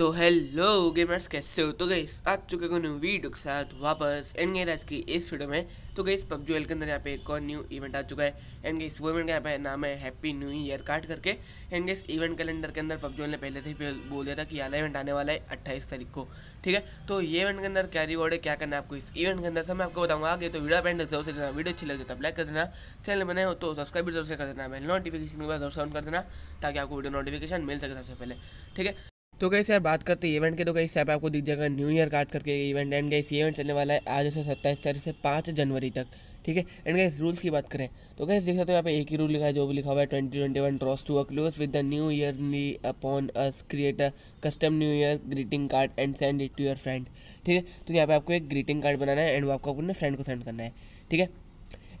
तो hello gamers कैसे हो तो गईस आज चुके को न्यू वीडियो के साथ वापस एंड गई आज की इस वीडियो में तो पबजी वेल के अंदर यहाँ पे एक और न्यू इवेंट आ चुका है एंड गई वो इवेंट का यहाँ पे नाम है हैप्पी न्यू ईयर काट करके एंड इस इवेंट कैलेंडर के अंदर वेल ने पहले से ही बोल दिया था कि यहाँ इवेंट आने वाला है अट्ठाईस तारीख को ठीक है तो ये इवेंट के अंदर क्या रिवॉर्ड है क्या करना है आपको इस इवेंट के अंदर सब मैं आपको बताऊँगा आगे तो वीडियो पेंट जरूर से देना वीडियो अच्छी लगे तो लाइक कर देना चैनल बने हो तो सब्सक्राइब भी जरूर से कर देना बेल नोटिफिकेशन के बाद जरूर से ऑन कर देना ताकि आपको वीडियो नोटिफिकेशन मिल सके सबसे पहले ठीक है तो कैसे यार बात करते हैं इवेंट के तो गई ऐप आपको दिख जाएगा न्यू ईयर कार्ड करके इवेंट एंड गई इवेंट चलने वाला है आज से सत्ताईस तारीख से पाँच जनवरी तक ठीक है एंड गई रूल्स की बात करें तो कैसे देख सकते हो यहाँ पे एक ही रूल लिखा है जो भी लिखा हुआ है twenty twenty one draws to a close with the new year upon us create a custom new year greeting card and send it to your friend ठीक है तो यहाँ पे आपको एक ग्रीटिंग कार्ड बनाना है एंड वो आपको अपने फ्रेंड को सेंड करना है ठीक है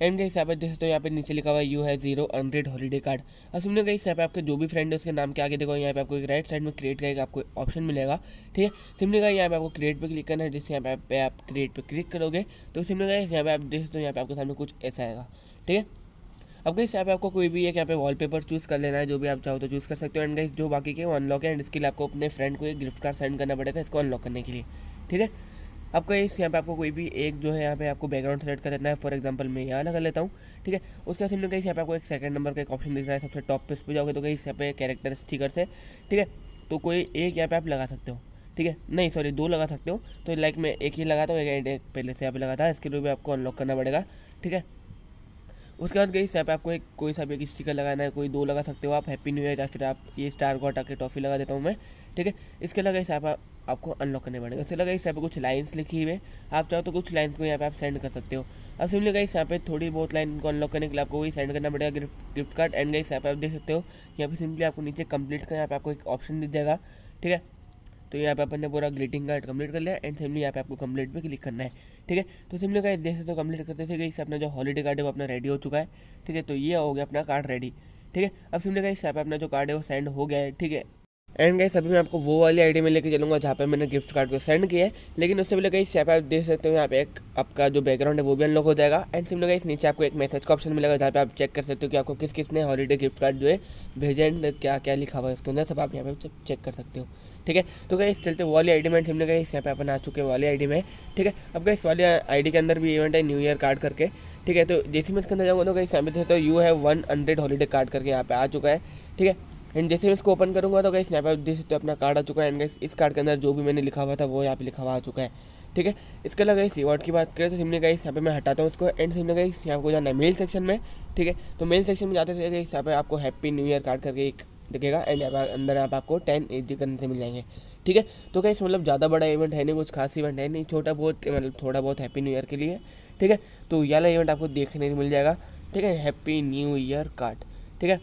एंड गई यहाँ देख सकते हो यहाँ पे नीचे लिखा हुआ है यू है जीरो अनरेड हॉलीडे कार्ड और सुनने गई यहाँ आपके जो भी फ्रेंड है उसके नाम के आगे देखो यहाँ पे आपको एक राइट साइड में क्रिएट का एक आपको ऑप्शन मिलेगा ठीक है सिमने का यहाँ पे आपको क्रिएट पर क्लिक करना है जिससे यहाँ पे आप क्रिएट पर क्लिक करोगे तो सिमने का यहाँ पे आप देख सकते हो तो यहाँ पे आपके सामने कुछ ऐसा आएगा ठीक है अब कहीं यहाँ पे आपको कोई भी एक यहाँ पे वॉलपेपर चूज़ कर लेना है जो भी आप चाहो तो चूज़ कर सकते हो एंड गाइस जो बाकी के अनलॉक है एंड इसके लिए आपको अपने फ्रेंड को एक गिफ्ट कार्ड सेंड करना पड़ेगा इसको अनलॉक करने के लिए ठीक है आपको इस यहाँ पे आपको कोई भी एक जो है यहाँ पे आपको बैकग्राउंड सेलेक्ट कर लेना है फॉर एग्जांपल मैं यहाँ लगा लेता हूँ ठीक है उसके बाद सिमने कहीं यहाँ पे आपको एक सेकंड नंबर का एक ऑप्शन दिख रहा है सबसे टॉप पे उस पर जाओगे तो कहीं यहाँ पे कैरेक्टर स्टिकर्स है ठीक है तो कोई एक यहाँ पे आप लगा सकते हो ठीक है नहीं सॉरी दो लगा सकते हो तो लाइक मैं एक ही लगाता हूँ एक पहले से यहाँ पर लगाता है इसके लिए भी आपको अनलॉक करना पड़ेगा ठीक है उसके बाद कहीं यहाँ पे आपको एक कोई सा एक स्टिकर लगाना है कोई दो लगा सकते हो आप हैप्पी न्यू ईयर या फिर आप ये स्टार को हटा के टॉफ़ी लगा देता हूँ मैं ठीक है इसके अलावा कहीं यहाँ आपको अनलॉक करने पड़ेंगे उसके लगा इस यहाँ पे कुछ लाइन्स लिखी हुई है आप चाहो तो कुछ लाइन्स को यहाँ पे आप सेंड कर सकते हो अब लगा इस यहाँ पे थोड़ी बहुत लाइन को अनलॉक करने के लिए आपको वही सेंड करना पड़ेगा गिफ्ट गिफ्ट कार्ड एंड गई यहाँ पे आप देख सकते हो यहाँ पे सिंपली आपको नीचे कंप्लीट कर यहाँ पे आपको एक ऑप्शन दे जाएगा ठीक है तो यहाँ पे अपन ने पूरा ग्रीटिंग कार्ड कंप्लीट कर लिया एंड सिमली यहाँ पे आपको कंप्लीट पे क्लिक करना है ठीक है तो सिम्पली का देख सकते हो कंप्लीट करते थे गई अपना जो हॉलीडे कार्ड है वो अपना रेडी हो चुका है ठीक है तो ये हो गया अपना कार्ड रेडी ठीक है अब सिमली का इस यहाँ पे अपना जो कार्ड है वो सेंड हो गया है ठीक है एंड गाइस अभी मैं आपको वो वाली आईडी में लेके चलूँगा जहाँ पे मैंने गिफ्ट कार्ड को सेंड किया है लेकिन उससे पहले गाइस यहाँ पे आप देख सकते हो यहाँ पे एक आपका जो बैकग्राउंड है वो भी अनलॉक हो जाएगा एंड सिम इस नीचे आपको एक मैसेज का ऑप्शन मिलेगा जहाँ पे आप चेक कर सकते हो कि आपको किस किसने हॉलीडे गिफ्ट कार्ड जो है भेजे एंड क्या क्या लिखा हुआ है उसके अंदर सब आप यहाँ पे चेक कर सकते हो ठीक है तो गाइस चलते वाली डी में हमने गाइस यहाँ पे अपन आ चुके हैं वाली डी में ठीक है अब गाइस वाली डी के अंदर भी इवेंट है न्यू ईयर कार्ड करके ठीक है तो जैसे मैं इसके अंदर जाऊँगा तो गाइस यहाँ पे तो यू है वन हंड्रेड हॉलीडे कार्ड करके यहाँ पे आ चुका है ठीक है एंड जैसे मैं इसको ओपन करूँगा तो गई स्नैप देख सकते हो अपना कार्ड आ चुका है एंड गई इस कार्ड के अंदर जो भी मैंने लिखा हुआ था वो यहाँ पे लिखा हुआ आ चुका है ठीक है इसके अलावा इस रिवॉर्ड की बात करें तो सिमने गई यहाँ पे मैं हटाता हूँ उसको एंड सिमने गई यहाँ को जाना है मेल सेक्शन में ठीक है तो मेल सेक्शन में जाते थे यहाँ पर आपको हैप्पी न्यू ईयर कार्ड करके एक दिखेगा एंड यहाँ अंदर आप आपको टेन एच करने से मिल जाएंगे ठीक है तो इस मतलब ज़्यादा बड़ा इवेंट है नहीं कुछ खास इवेंट है नहीं छोटा बहुत मतलब थोड़ा बहुत हैप्पी न्यू ईयर के लिए ठीक है तो ये इवेंट आपको देखने को मिल जाएगा ठीक है हैप्पी न्यू ईयर कार्ड ठीक है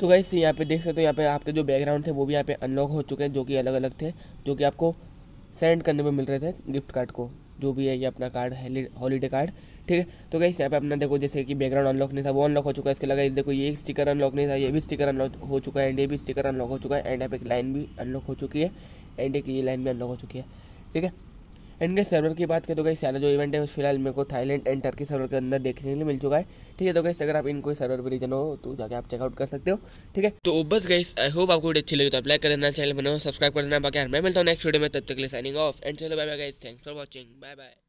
तो गाइस यहाँ पे देख सकते हो यहाँ पे आपके जो बैकग्राउंड थे वो भी यहाँ पे अनलॉक हो चुके हैं जो कि अलग अलग थे जो कि आपको सेंड करने में मिल रहे थे गिफ्ट कार्ड को जो भी है ये अपना कार्ड है हॉलीडे कार्ड ठीक है तो गाइस यहाँ पे अपना देखो जैसे कि बैकग्राउंड अनलॉक नहीं था वो अनलॉक हो चुका है इसके लगा इस देखो ये स्टिकर अनलॉक नहीं था ये भी स्टिकर अनलॉक हो चुका है एंड ये भी स्टिकर अनलॉक हो चुका है एंड यहाँ पे एक लाइन भी अनलॉक हो चुकी है एंड एक ये लाइन भी अनलॉक हो चुकी है ठीक है एंड गई सर्वर की बात करें तो गई सारा जो इवेंट है फिलहाल मेरे को थाईलैंड एंड टर्की सर्वर के अंदर देखने के लिए मिल चुका है ठीक है तो गई अगर आप इनको सर्वर पर रीजन हो तो जाके आप चेकआउट कर सकते हो ठीक है तो बस गई आई होप आपको अच्छी लगी तो आप लाइक कर देना चैनल बनाओ सब्सक्राइब कर देना बाकी मैं मिलता हूँ नेक्स्ट वीडियो में तब तक के लिए साइनिंग ऑफ एंड चलो bye bye guys thanks for watching bye bye